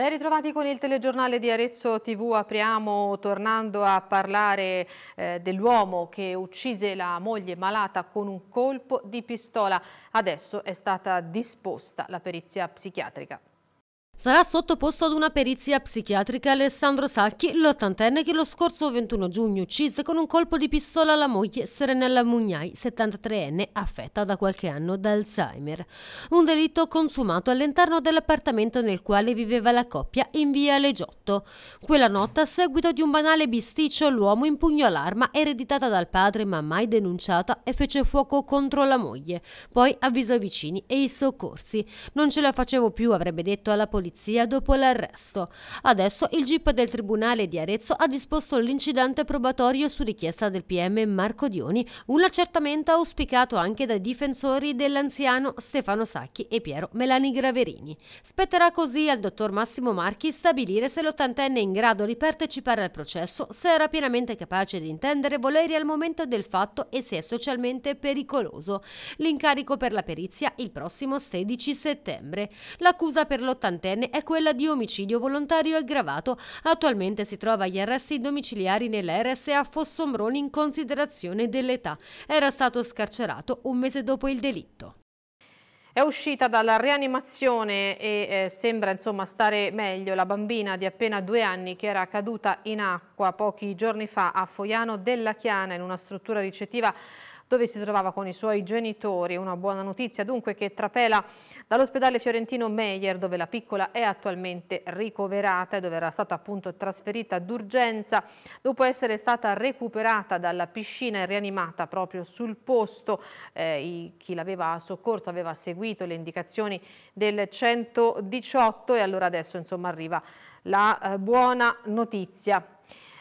Ben ritrovati con il telegiornale di Arezzo TV, apriamo tornando a parlare eh, dell'uomo che uccise la moglie malata con un colpo di pistola. Adesso è stata disposta la perizia psichiatrica. Sarà sottoposto ad una perizia psichiatrica Alessandro Sacchi, l'ottantenne che lo scorso 21 giugno uccise con un colpo di pistola la moglie Serenella Mugnai, 73enne, affetta da qualche anno da Alzheimer. Un delitto consumato all'interno dell'appartamento nel quale viveva la coppia in via Legiotto. Quella notte, a seguito di un banale bisticcio, l'uomo impugnò l'arma ereditata dal padre ma mai denunciata e fece fuoco contro la moglie. Poi avvisò i vicini e i soccorsi. Non ce la facevo più, avrebbe detto alla polizia polizia dopo l'arresto. Adesso il GIP del Tribunale di Arezzo ha disposto l'incidente probatorio su richiesta del PM Marco Dioni, un accertamento auspicato anche dai difensori dell'anziano Stefano Sacchi e Piero Melani Graverini. Spetterà così al dottor Massimo Marchi stabilire se l'ottantenne è in grado di partecipare al processo, se era pienamente capace di intendere voleri al momento del fatto e se è socialmente pericoloso. L'incarico per la perizia il prossimo 16 settembre. L'accusa per l'ottantenne ventenne è quella di omicidio volontario aggravato. Attualmente si trova agli arresti domiciliari nell'RSA Fossombroni in considerazione dell'età. Era stato scarcerato un mese dopo il delitto. È uscita dalla rianimazione e eh, sembra insomma stare meglio la bambina di appena due anni che era caduta in acqua pochi giorni fa a Foiano della Chiana in una struttura ricettiva dove si trovava con i suoi genitori. Una buona notizia dunque che trapela dall'ospedale fiorentino Meyer, dove la piccola è attualmente ricoverata e dove era stata appunto trasferita d'urgenza dopo essere stata recuperata dalla piscina e rianimata proprio sul posto. Eh, i, chi l'aveva soccorso aveva seguito le indicazioni del 118 e allora adesso insomma arriva la eh, buona notizia.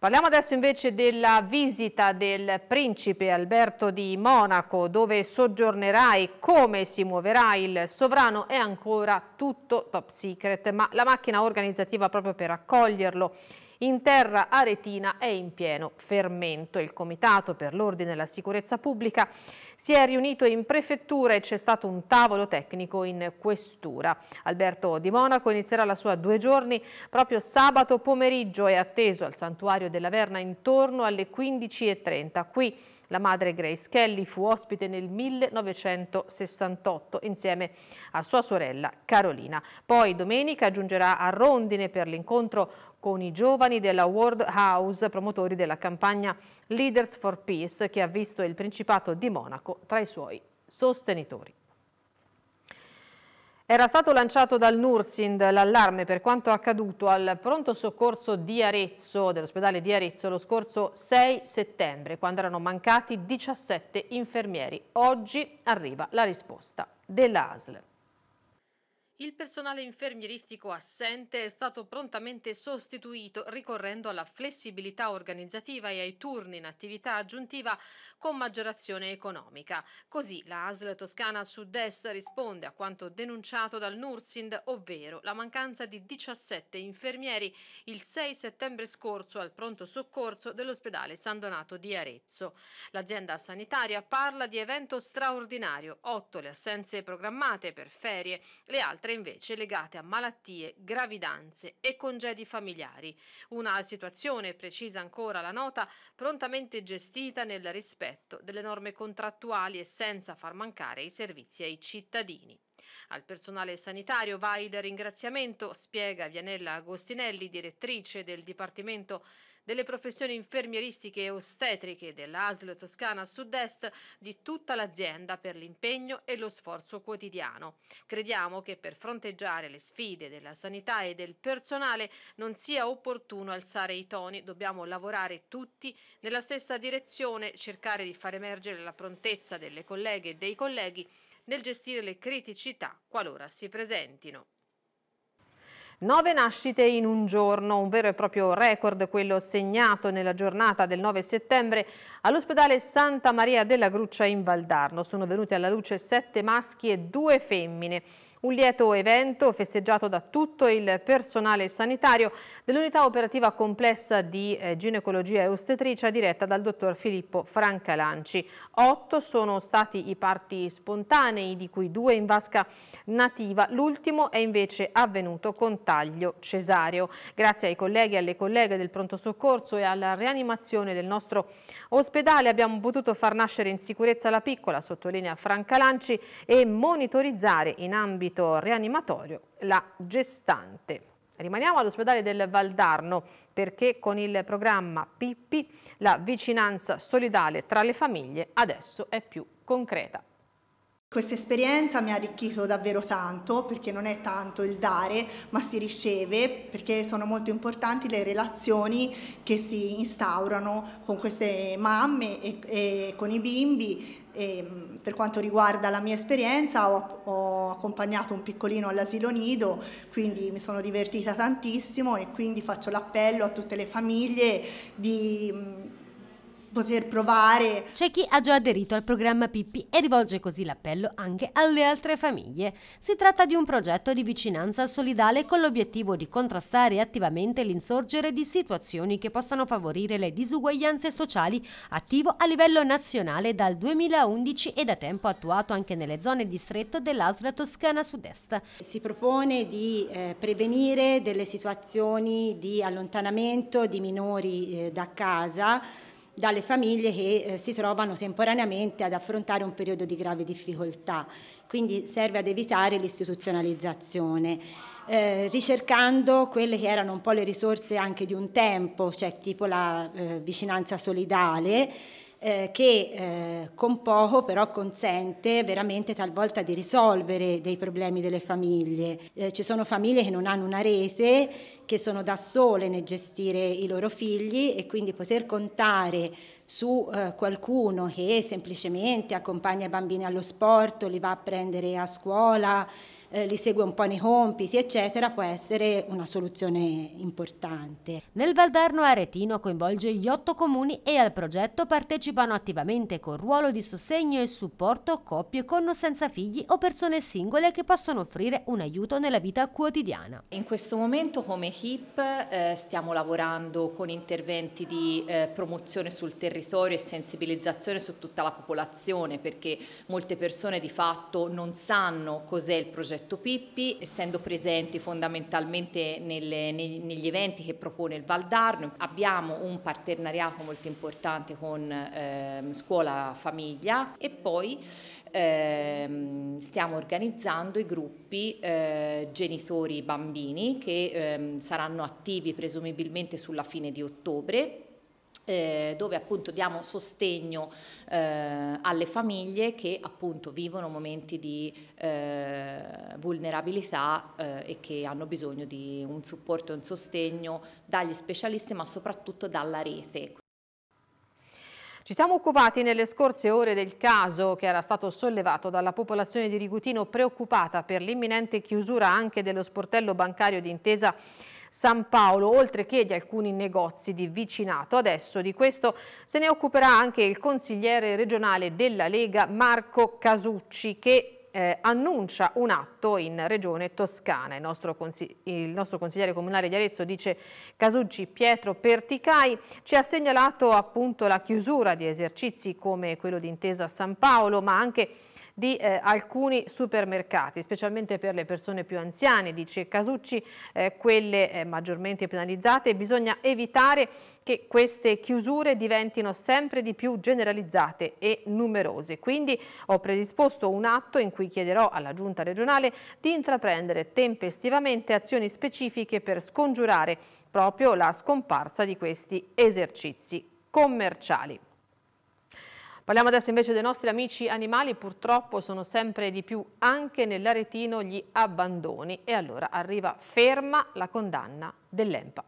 Parliamo adesso invece della visita del principe Alberto di Monaco dove soggiornerà e come si muoverà il sovrano è ancora tutto top secret ma la macchina organizzativa proprio per accoglierlo in terra aretina è in pieno fermento. Il Comitato per l'Ordine e la Sicurezza Pubblica si è riunito in prefettura e c'è stato un tavolo tecnico in questura. Alberto Di Monaco inizierà la sua due giorni proprio sabato pomeriggio e atteso al santuario della Verna intorno alle 15.30. Qui la madre Grace Kelly fu ospite nel 1968 insieme a sua sorella Carolina. Poi domenica giungerà a Rondine per l'incontro con i giovani della World House, promotori della campagna Leaders for Peace, che ha visto il Principato di Monaco tra i suoi sostenitori. Era stato lanciato dal Nursind l'allarme per quanto accaduto al pronto soccorso di Arezzo, dell'ospedale di Arezzo, lo scorso 6 settembre, quando erano mancati 17 infermieri. Oggi arriva la risposta dell'ASL. Il personale infermieristico assente è stato prontamente sostituito ricorrendo alla flessibilità organizzativa e ai turni in attività aggiuntiva con maggiorazione economica. Così la ASL Toscana Sud-Est risponde a quanto denunciato dal Nursind, ovvero la mancanza di 17 infermieri il 6 settembre scorso al pronto soccorso dell'ospedale San Donato di Arezzo. L'azienda sanitaria parla di evento straordinario, 8 le assenze programmate per ferie, le altre altre invece legate a malattie, gravidanze e congedi familiari. Una situazione, precisa ancora la nota, prontamente gestita nel rispetto delle norme contrattuali e senza far mancare i servizi ai cittadini. Al personale sanitario va il ringraziamento, spiega Vianella Agostinelli, direttrice del Dipartimento delle professioni infermieristiche e ostetriche dell'ASL Toscana Sud-Est di tutta l'azienda per l'impegno e lo sforzo quotidiano. Crediamo che per fronteggiare le sfide della sanità e del personale non sia opportuno alzare i toni, dobbiamo lavorare tutti nella stessa direzione, cercare di far emergere la prontezza delle colleghe e dei colleghi nel gestire le criticità qualora si presentino. Nove nascite in un giorno, un vero e proprio record quello segnato nella giornata del 9 settembre all'ospedale Santa Maria della Gruccia in Valdarno. Sono venuti alla luce sette maschi e due femmine. Un lieto evento festeggiato da tutto il personale sanitario dell'unità operativa complessa di eh, ginecologia e ostetricia diretta dal dottor Filippo Francalanci. Otto sono stati i parti spontanei, di cui due in vasca nativa, l'ultimo è invece avvenuto con taglio cesareo. Grazie ai colleghi e alle colleghe del pronto soccorso e alla rianimazione del nostro ospedale abbiamo potuto far nascere in sicurezza la piccola, sottolinea Francalanci, e monitorizzare in ambito ambito rianimatorio la gestante. Rimaniamo all'ospedale del Valdarno perché con il programma Pippi la vicinanza solidale tra le famiglie adesso è più concreta. Questa esperienza mi ha arricchito davvero tanto perché non è tanto il dare ma si riceve perché sono molto importanti le relazioni che si instaurano con queste mamme e, e con i bimbi e, mm, per quanto riguarda la mia esperienza ho, ho accompagnato un piccolino all'asilo nido, quindi mi sono divertita tantissimo e quindi faccio l'appello a tutte le famiglie di mm, poter provare. C'è chi ha già aderito al programma Pippi e rivolge così l'appello anche alle altre famiglie. Si tratta di un progetto di vicinanza solidale con l'obiettivo di contrastare attivamente l'insorgere di situazioni che possano favorire le disuguaglianze sociali, attivo a livello nazionale dal 2011 e da tempo attuato anche nelle zone distretto dell'Asla Toscana Sud-Est. Si propone di eh, prevenire delle situazioni di allontanamento di minori eh, da casa dalle famiglie che eh, si trovano temporaneamente ad affrontare un periodo di grave difficoltà. Quindi serve ad evitare l'istituzionalizzazione. Eh, ricercando quelle che erano un po' le risorse anche di un tempo, cioè tipo la eh, vicinanza solidale, eh, che eh, con poco però consente veramente talvolta di risolvere dei problemi delle famiglie. Eh, ci sono famiglie che non hanno una rete che sono da sole nel gestire i loro figli e quindi poter contare su eh, qualcuno che semplicemente accompagna i bambini allo sport, li va a prendere a scuola, eh, li segue un po' nei compiti, eccetera, può essere una soluzione importante. Nel Valdarno Aretino coinvolge gli otto comuni e al progetto partecipano attivamente con ruolo di sostegno e supporto coppie con o senza figli o persone singole che possono offrire un aiuto nella vita quotidiana. In questo momento come HIP eh, stiamo lavorando con interventi di eh, promozione sul territorio e sensibilizzazione su tutta la popolazione perché molte persone di fatto non sanno cos'è il progetto progetto Pippi, essendo presenti fondamentalmente nelle, nei, negli eventi che propone il Valdarno. Abbiamo un partenariato molto importante con eh, Scuola Famiglia e poi eh, stiamo organizzando i gruppi eh, genitori bambini che ehm, saranno attivi presumibilmente sulla fine di ottobre eh, dove appunto diamo sostegno eh, alle famiglie che appunto vivono momenti di eh, vulnerabilità eh, e che hanno bisogno di un supporto e un sostegno dagli specialisti ma soprattutto dalla rete. Ci siamo occupati nelle scorse ore del caso che era stato sollevato dalla popolazione di Rigutino preoccupata per l'imminente chiusura anche dello sportello bancario d'intesa San Paolo, oltre che di alcuni negozi di vicinato. Adesso di questo se ne occuperà anche il consigliere regionale della Lega Marco Casucci che eh, annuncia un atto in regione toscana. Il nostro, il nostro, consigliere comunale di Arezzo dice Casucci Pietro Perticai ci ha segnalato appunto la chiusura di esercizi come quello di Intesa San Paolo ma anche di eh, alcuni supermercati, specialmente per le persone più anziane, dice Casucci, eh, quelle eh, maggiormente penalizzate, bisogna evitare che queste chiusure diventino sempre di più generalizzate e numerose. Quindi ho predisposto un atto in cui chiederò alla Giunta regionale di intraprendere tempestivamente azioni specifiche per scongiurare proprio la scomparsa di questi esercizi commerciali. Parliamo adesso invece dei nostri amici animali, purtroppo sono sempre di più anche nell'aretino gli abbandoni e allora arriva ferma la condanna dell'EMPA.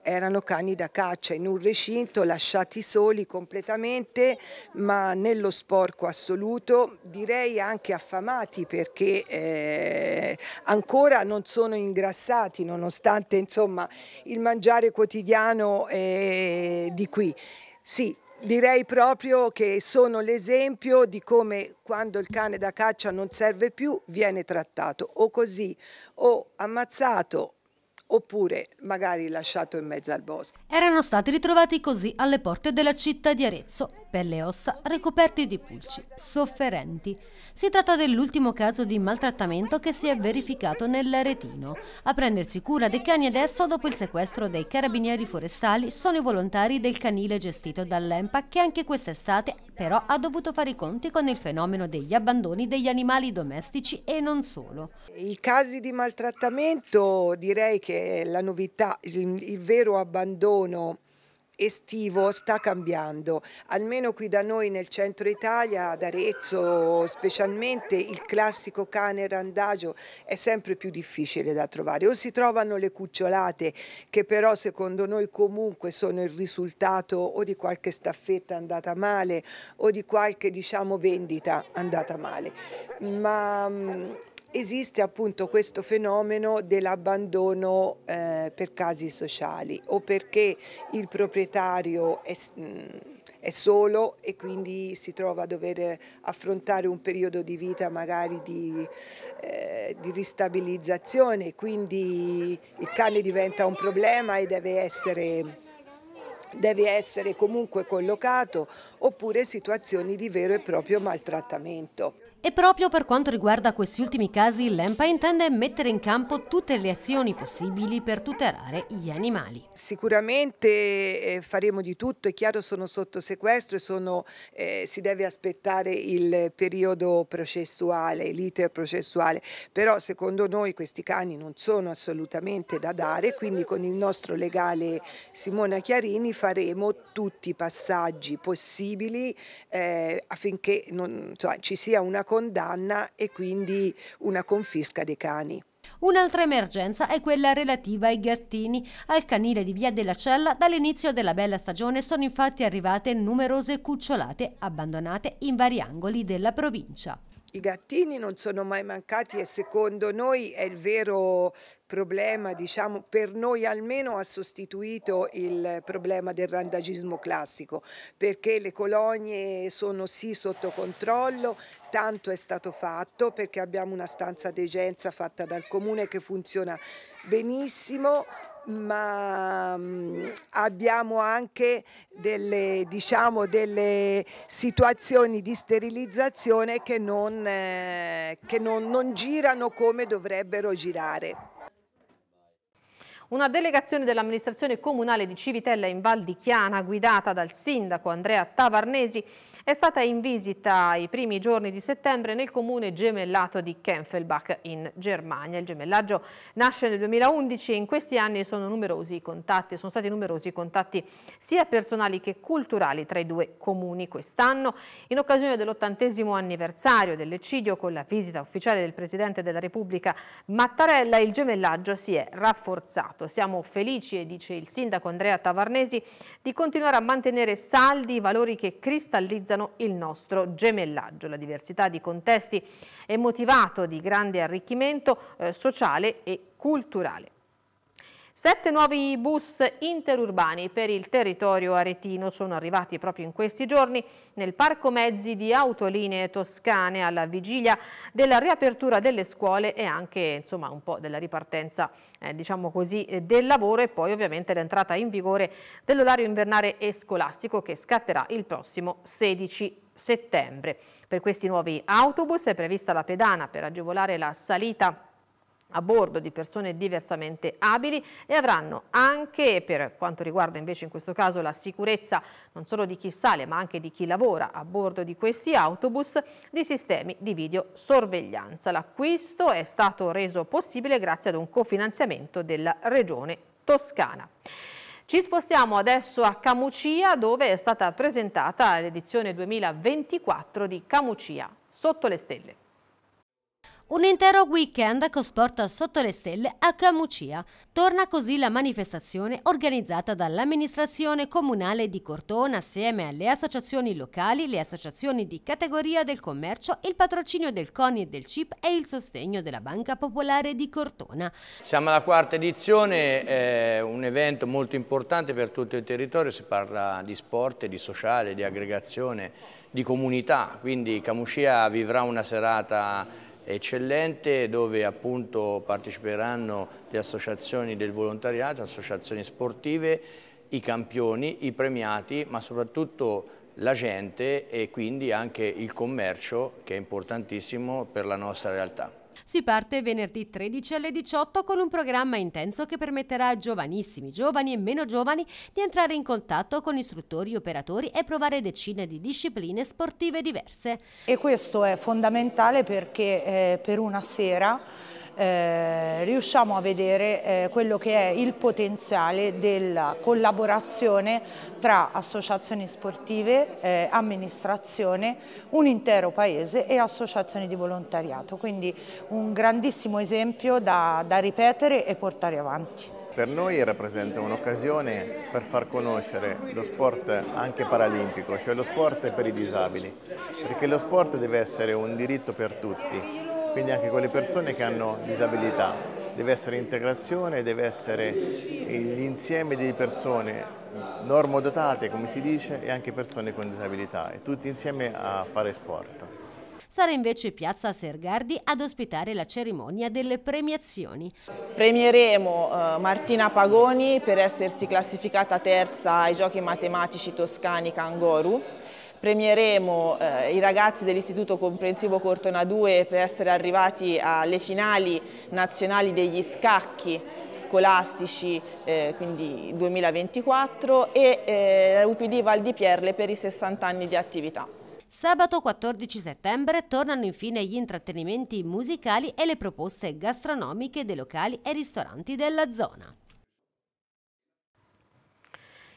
Erano cani da caccia in un recinto lasciati soli completamente ma nello sporco assoluto direi anche affamati perché eh, ancora non sono ingrassati nonostante insomma, il mangiare quotidiano eh, di qui. Sì, Direi proprio che sono l'esempio di come quando il cane da caccia non serve più viene trattato o così o ammazzato oppure magari lasciato in mezzo al bosco. Erano stati ritrovati così alle porte della città di Arezzo, per le ossa ricoperti di pulci, sofferenti. Si tratta dell'ultimo caso di maltrattamento che si è verificato nell'Aretino. A prendersi cura dei cani adesso, dopo il sequestro dei carabinieri forestali, sono i volontari del canile gestito dall'EMPA che anche quest'estate però ha dovuto fare i conti con il fenomeno degli abbandoni degli animali domestici e non solo. I casi di maltrattamento direi che che la novità, il, il vero abbandono estivo sta cambiando, almeno qui da noi nel centro Italia, ad Arezzo specialmente, il classico cane randagio è sempre più difficile da trovare, o si trovano le cucciolate che però secondo noi comunque sono il risultato o di qualche staffetta andata male o di qualche diciamo vendita andata male, ma mm, esiste appunto questo fenomeno dell'abbandono eh, per casi sociali o perché il proprietario è, mm, è, solo e quindi si trova a dover affrontare un periodo di vita magari di, eh, di ristabilizzazione, quindi il cane diventa un problema e deve essere deve essere comunque collocato oppure situazioni di vero e proprio maltrattamento. E proprio per quanto riguarda questi ultimi casi, l'EMPA intende mettere in campo tutte le azioni possibili per tutelare gli animali. Sicuramente eh, faremo di tutto, è chiaro sono sotto sequestro, e eh, si deve aspettare il periodo processuale, l'iter processuale, però secondo noi questi cani non sono assolutamente da dare, quindi con il nostro legale Simona Chiarini faremo tutti i passaggi possibili eh, affinché non, cioè, ci sia una condanna e quindi una confisca dei cani. Un'altra emergenza è quella relativa ai gattini. Al canile di Via della Cella dall'inizio della bella stagione sono infatti arrivate numerose cucciolate abbandonate in vari angoli della provincia. I gattini non sono mai mancati e secondo noi è il vero problema, diciamo, per noi almeno ha sostituito il problema del randagismo classico, perché le colonie sono sì sotto controllo, tanto è stato fatto perché abbiamo una stanza degenza fatta dal comune che funziona benissimo, ma mh, mm, abbiamo anche delle, diciamo, delle, situazioni di sterilizzazione che, non, eh, che non, non girano come dovrebbero girare. Una delegazione dell'amministrazione comunale di Civitella in Val di Chiana, guidata dal sindaco Andrea Tavarnesi, è stata in visita i primi giorni di settembre nel comune gemellato di Kenfelbach in Germania. Il gemellaggio nasce nel 2011 e in questi anni sono, contatti, sono stati numerosi i contatti sia personali che culturali tra i due comuni. Quest'anno, in occasione dell'ottantesimo anniversario dell'eccidio con la visita ufficiale del Presidente della Repubblica Mattarella, il gemellaggio si è rafforzato. Siamo felici, dice il sindaco Andrea Tavarnesi, di continuare a mantenere saldi i valori che cristallizzano caratterizzano il nostro gemellaggio. La diversità di contesti è motivato di grande arricchimento eh, sociale e culturale. Sette nuovi bus interurbani per il territorio aretino sono arrivati proprio in questi giorni nel parco mezzi di autolinee toscane alla vigilia della riapertura delle scuole e anche insomma, un po' della ripartenza eh, diciamo così, eh, del lavoro e poi ovviamente l'entrata in vigore dell'orario invernale e scolastico che scatterà il prossimo 16 settembre. Per questi nuovi autobus è prevista la pedana per agevolare la salita a bordo di persone diversamente abili e avranno anche per quanto riguarda invece in questo caso la sicurezza non solo di chi sale ma anche di chi lavora a bordo di questi autobus di sistemi di videosorveglianza. L'acquisto è stato reso possibile grazie ad un cofinanziamento della Regione Toscana. Ci spostiamo adesso a Camucia dove è stata presentata l'edizione 2024 di Camucia sotto le stelle. Un intero weekend con cosporta sotto le stelle a Camucia. Torna così la manifestazione organizzata dall'amministrazione comunale di Cortona assieme alle associazioni locali, le associazioni di categoria del commercio, il patrocinio del CONI e del CIP e il sostegno della Banca Popolare di Cortona. Siamo alla quarta edizione, è un evento molto importante per tutto il territorio, si parla di sport, di sociale, di aggregazione, di comunità, quindi Camucia vivrà una serata eccellente dove appunto parteciperanno le associazioni del volontariato, associazioni sportive, i campioni, i premiati, ma soprattutto la gente e quindi anche il commercio che è importantissimo per la nostra realtà. Si parte venerdì 13 alle 18 con un programma intenso che permetterà a giovanissimi, giovani e meno giovani di entrare in contatto con istruttori, operatori e provare decine di discipline sportive diverse. E questo è fondamentale perché eh, per una sera eh, riusciamo a vedere eh, quello che è il potenziale della collaborazione tra associazioni sportive, eh, amministrazione, un intero paese e associazioni di volontariato. Quindi un grandissimo esempio da, da ripetere e portare avanti. Per noi rappresenta un'occasione per far conoscere lo sport anche paralimpico, cioè lo sport per i disabili, perché lo sport deve essere un diritto per tutti, quindi anche con le persone che hanno disabilità. Deve essere integrazione, deve essere l'insieme di persone normodotate, come si dice, e anche persone con disabilità, e tutti insieme a fare sport. Sarà invece Piazza Sergardi ad ospitare la cerimonia delle premiazioni. Premieremo eh, Martina Pagoni per essersi classificata terza ai Giochi Matematici Toscani Kangoru premieremo eh, i ragazzi dell'Istituto Comprensivo Cortona 2 per essere arrivati alle finali nazionali degli scacchi scolastici eh, quindi 2024 e eh, UPD Val di Pierle per i 60 anni di attività. Sabato 14 settembre tornano infine gli intrattenimenti musicali e le proposte gastronomiche dei locali e ristoranti della zona.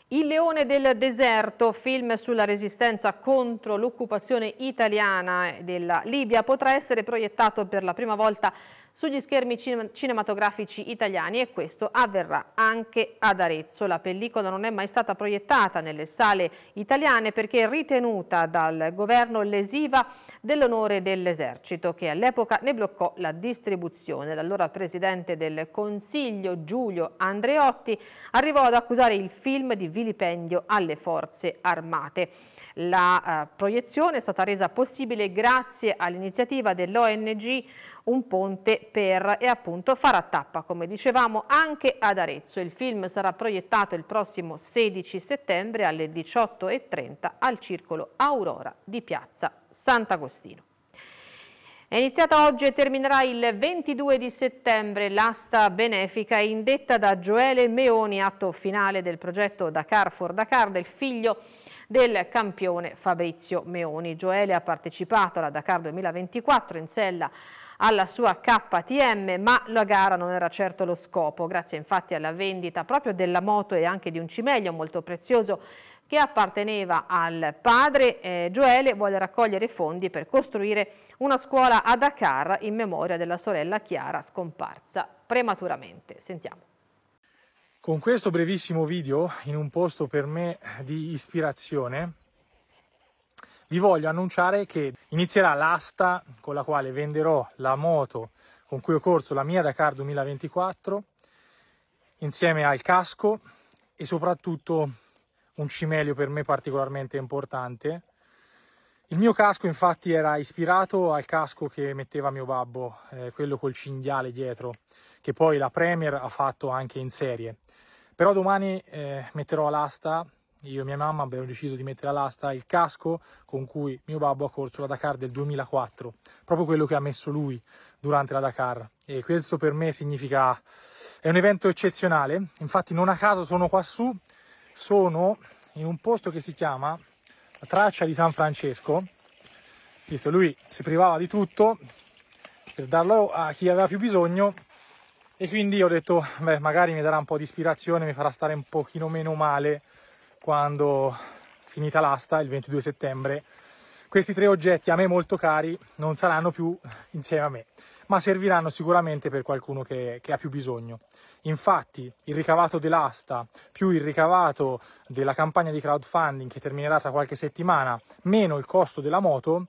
Il leone del deserto, film sulla resistenza contro l'occupazione italiana della Libia, potrà essere proiettato per la prima volta sugli schermi cinematografici italiani e questo avverrà anche ad Arezzo. La pellicola non è mai stata proiettata nelle sale italiane perché è ritenuta dal governo lesiva dell'onore dell'esercito che all'epoca ne bloccò la distribuzione. L'allora presidente del Consiglio Giulio Andreotti arrivò ad accusare il film di vilipendio alle forze armate. La uh, proiezione è stata resa possibile grazie all'iniziativa dell'ONG un ponte per e appunto farà tappa, come dicevamo, anche ad Arezzo. Il film sarà proiettato il prossimo 16 settembre alle 18.30 al Circolo Aurora di Piazza Sant'Agostino. È iniziata oggi e terminerà il 22 di settembre l'asta benefica indetta da Gioele Meoni, atto finale del progetto Dakar for Dakar del figlio del campione Fabrizio Meoni. Gioele ha partecipato alla Dakar 2024 in sella alla sua KTM, ma la gara non era certo lo scopo, grazie infatti alla vendita proprio della moto e anche di un cimeglio molto prezioso che apparteneva al padre. Eh, Gioele vuole raccogliere fondi per costruire una scuola a Dakar in memoria della sorella Chiara scomparsa prematuramente. Sentiamo. Con questo brevissimo video in un posto per me di ispirazione vi voglio annunciare che inizierà l'asta con la quale venderò la moto con cui ho corso la mia Dakar 2024 insieme al casco e soprattutto un cimelio per me particolarmente importante. Il mio casco infatti era ispirato al casco che metteva mio babbo, eh, quello col cinghiale dietro, che poi la Premier ha fatto anche in serie. Però domani eh, metterò all'asta io e mia mamma abbiamo deciso di mettere all'asta il casco con cui mio babbo ha corso la Dakar del 2004, proprio quello che ha messo lui durante la Dakar. E questo per me significa è un evento eccezionale. Infatti, non a caso sono quassù, sono in un posto che si chiama la traccia di San Francesco. Visto, lui si privava di tutto per darlo a chi aveva più bisogno. E quindi ho detto, beh, magari mi darà un po' di ispirazione, mi farà stare un pochino meno male quando finita l'asta il 22 settembre questi tre oggetti a me molto cari non saranno più insieme a me, ma serviranno sicuramente per qualcuno che, che ha più bisogno. Infatti il ricavato dell'asta più il ricavato della campagna di crowdfunding che terminerà tra qualche settimana, meno il costo della moto,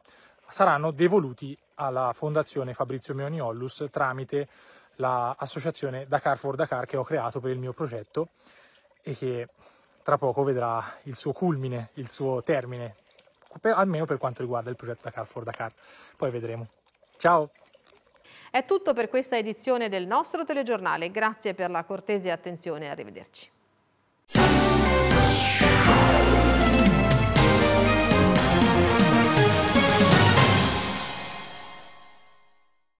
saranno devoluti alla fondazione Fabrizio Meoni Ollus tramite l'associazione Dakar for Dakar che ho creato per il mio progetto e che tra poco vedrà il suo culmine, il suo termine, per, almeno per quanto riguarda il progetto Dakar for Dakar. Poi vedremo. Ciao! È tutto per questa edizione del nostro telegiornale. Grazie per la cortese attenzione e arrivederci.